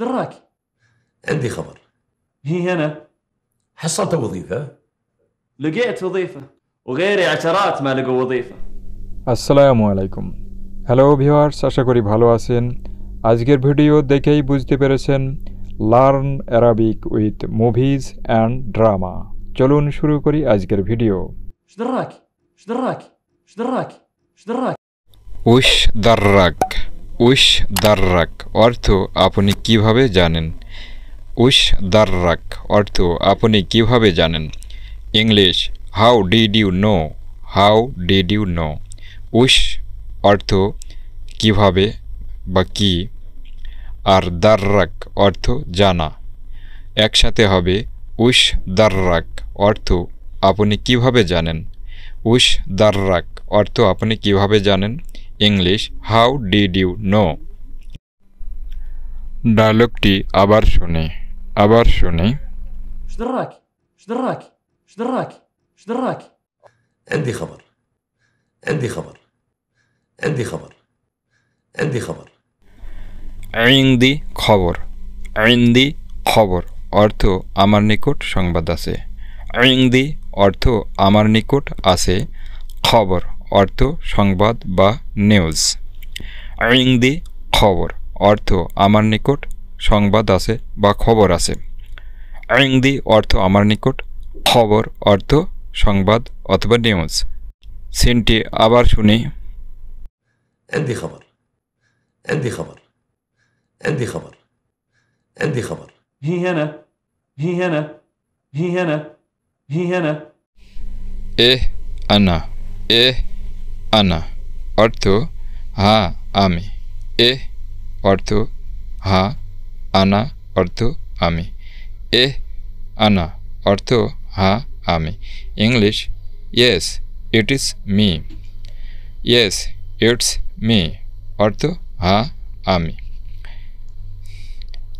ايش دراك؟ عندي خبر هي هنا حصلت وظيفة؟ لقيت وظيفة وغيري عشرات ما لقوا وظيفة আসসালামু আলাইকুম hello viewers আশা করি ভালো আছেন আজকের ভিডিও দেখেই বুঝতে পেরেছেন learn Arabic with movies and drama চলুন শুরু করি আজকের ভিডিও উশ দর্রাক উশ উশ দাররাক অর্থ আপনি কিভাবে জানেন উশ দাররাক অর্থ আপনি কিভাবে জানেন English how did you know how did you know উশ অর্থ কিভাবে বা কি আর দাররাক অর্থ জানা একসাথে হবে উশ দাররাক অর্থ আপনি কিভাবে জানেন উশ দাররাক অর্থ আপনি কিভাবে জানেন English how did you know ডায়লগটি আবার শুনে আবার শুনে আইন্দি খবর আইন্দি খবর অর্থ আমার নিকট সংবাদ আছে আইন্দি অর্থ আমার নিকট আছে খবর অর্থ সংবাদ বা নিউজ আইংদি খবর অর্থ আমার নিকট সংবাদ আছে বা খবর আছে আইংদি অর্থ আমার নিকট খবর অর্থ সংবাদ অথবা নিউজ সিনটি আবার শুনি عندي خبر عندي خبر عندي خبر عندي خبر هي هنا هي هنا هي هنا هي هنا إيه أنا إيه আনা অর্থ হা আমি এ অর্থ হা আনা অর্থ আমি এ আনা অর্থ হা আমি English yes it is me yes it's me অর্থ হা আমি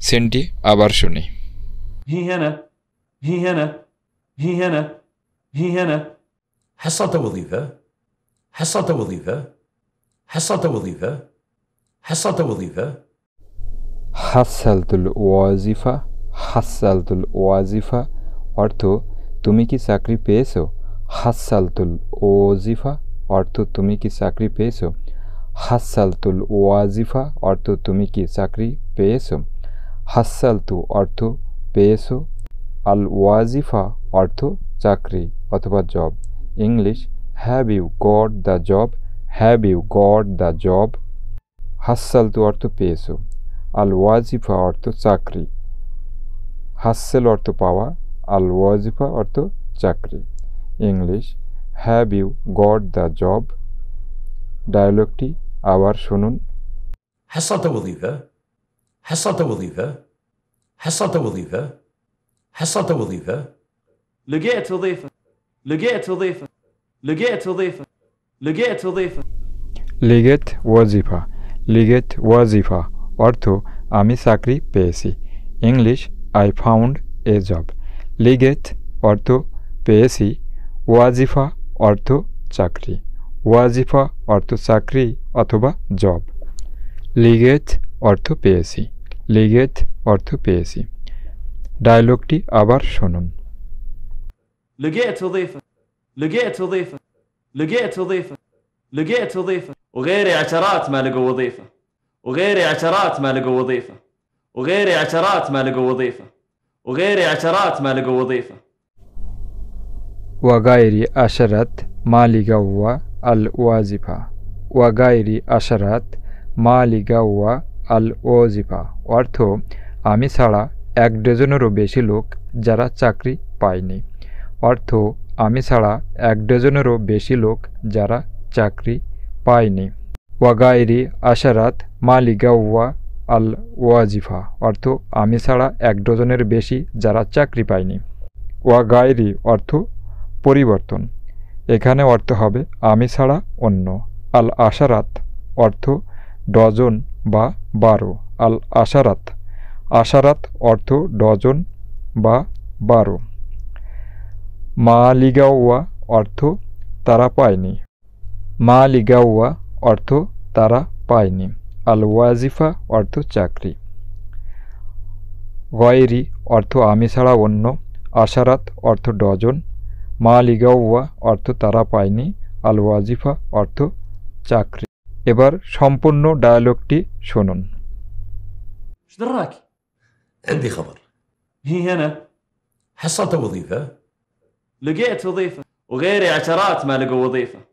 সেন্টি আবার শুনি هنا هنا هنا هنا حصة وظيفة حصلت وظيفة حصلت وظيفة حصلت وظيفة حصلت الوظيفة حصلت الوظيفة অর্থ তুমি কি চাকরি পেয়েছো হাসালতুল ওয়াজিফা অর্থ তুমি কি চাকরি পেয়েছো হাসালতুল ওয়াজিফা অর্থ তুমি কি চাকরি পেয়েছো হাসালতু অর্থ পেয়েছো আল ওয়াজিফা অর্থ চাকরি অথবা job English have you got the job have you got the job হাসাল তো অর্থ পেয়েছো আল ওয়াজিফা অর্থ চাকরি হাসেল অর্থ পাওয়া আল ওয়াজিফা অর্থ চাকরি English have you got the job ডায়লগটি আবার শুনুন حصلت وظيفة حصلت وظيفة حصلت وظيفة حصلت وظيفة لقيت وظيفة لقيت وظيفة لقيت وظيفة لقيت وظيفة لقيت وظيفة لقيت وظيفة অর্থ আমি চাকরি পেয়েছি English I found a job লিগেট অর্থ পেয়েছি ওয়াজিফা অর্থ চাকরি ওয়াজিফা অর্থ চাকরি অথবা জব লিগেট অর্থ পেয়েছি লিগেট অর্থ পেয়েছি ডায়লগটি আবার শুনুন লিগেট لقيت وظيفه لقيت وظيفه لقيت وظيفه وغيري عشرات ما لقوا وظيفه وغيري عشرات ما لقوا وظيفه وغيري عشرات ما لقوا وظيفه وغيري عشرات ما لقوا وظيفه وغيري عشرات ما لقوا الوظيفه وغيري عشرات ما لقوا الوظيفه অর্থ আমি ছাড়া এক ডজনেরও বেশি লোক যারা চাকরি পায়নি অর্থ আমি ছাড়া এক ডজনেরও বেশি লোক যারা চাকরি পায়নি ওয়াগাইরি আশারাত মালিগাওয়া আল ওয়াজিফা অর্থ আমি ছাড়া এক ডজনের বেশি যারা চাকরি পায়নি ওয়াগাইরি অর্থ পরিবর্তন এখানে অর্থ হবে আমি ছাড়া অন্য আল আশারাত অর্থ ডজন বা বারো আল আশারাত আশারাত অর্থ ডজন বা বারো মালিগাওয়া অর্থ তারা পায়নি মালিগাওয়া অর্থ তারা পায়নি আল ওয়াজিফা অর্থ চাকরি গয়েরি অর্থ আমি ছাড়া অন্য আশারাত অর্থ ডজন মালিগাওয়া অর্থ তারা পায়নি আল ওয়াজিফা অর্থ চাকরি এবার সম্পূর্ণ ডায়ালগটি শুনুন عندي خبر هي هنا حصلت وظيفة لقيت وظيفه وغيري عشرات ما لقوا وظيفه